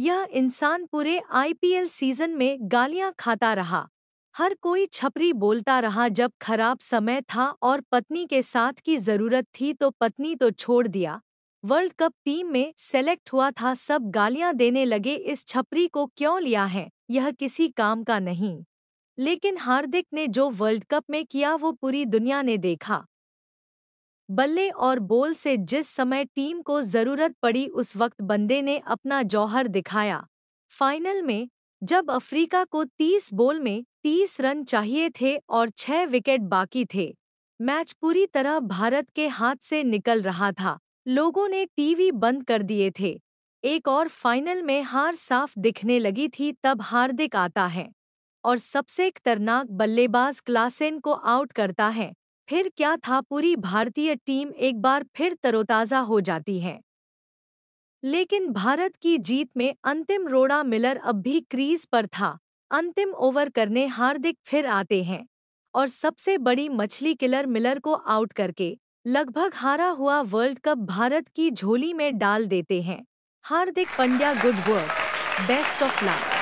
यह इंसान पूरे आईपीएल सीजन में गालियां खाता रहा हर कोई छपरी बोलता रहा जब खराब समय था और पत्नी के साथ की जरूरत थी तो पत्नी तो छोड़ दिया वर्ल्ड कप टीम में सेलेक्ट हुआ था सब गालियां देने लगे इस छपरी को क्यों लिया है यह किसी काम का नहीं लेकिन हार्दिक ने जो वर्ल्ड कप में किया वो पूरी दुनिया ने देखा बल्ले और बोल से जिस समय टीम को जरूरत पड़ी उस वक्त बंदे ने अपना जौहर दिखाया फाइनल में जब अफ्रीका को 30 बोल में 30 रन चाहिए थे और 6 विकेट बाकी थे मैच पूरी तरह भारत के हाथ से निकल रहा था लोगों ने टीवी बंद कर दिए थे एक और फाइनल में हार साफ दिखने लगी थी तब हार्दिक आता है और सबसे खतरनाक बल्लेबाज क्लासेन को आउट करता है फिर क्या था पूरी भारतीय टीम एक बार फिर तरोताज़ा हो जाती है लेकिन भारत की जीत में अंतिम रोड़ा मिलर अब भी क्रीज पर था अंतिम ओवर करने हार्दिक फिर आते हैं और सबसे बड़ी मछली किलर मिलर को आउट करके लगभग हारा हुआ वर्ल्ड कप भारत की झोली में डाल देते हैं Hardik Pandya good work best of luck